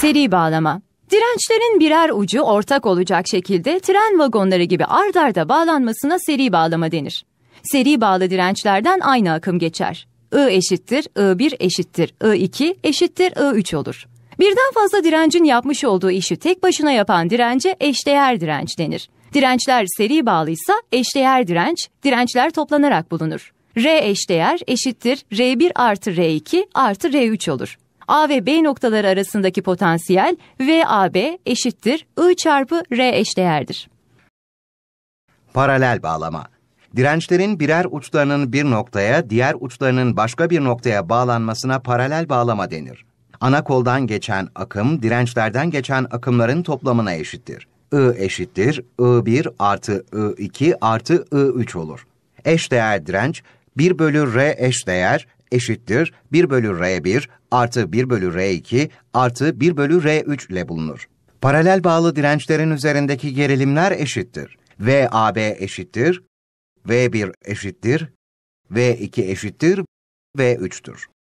Seri bağlama. Dirençlerin birer ucu ortak olacak şekilde tren vagonları gibi ard arda bağlanmasına seri bağlama denir. Seri bağlı dirençlerden aynı akım geçer. I eşittir I1 eşittir I2 eşittir I3 olur. Birden fazla direncin yapmış olduğu işi tek başına yapan dirence eşdeğer direnç denir. Dirençler seri bağlıysa eşdeğer direnç, dirençler toplanarak bulunur. R eşdeğer eşittir R1 artı R2 artı R3 olur. A ve B noktaları arasındaki potansiyel VAB eşittir I çarpı R eşdeğerdir. Paralel bağlama Dirençlerin birer uçlarının bir noktaya, diğer uçlarının başka bir noktaya bağlanmasına paralel bağlama denir. Ana koldan geçen akım, dirençlerden geçen akımların toplamına eşittir. I eşittir I1 artı I2 artı I3 olur. Eş değer direnç 1 bölü R eş değer eşittir 1 bölü R1 artı 1 bölü R2 artı 1 bölü R3 ile bulunur. Paralel bağlı dirençlerin üzerindeki gerilimler eşittir. VAB eşittir, V1 eşittir, V2 eşittir, V3'tür.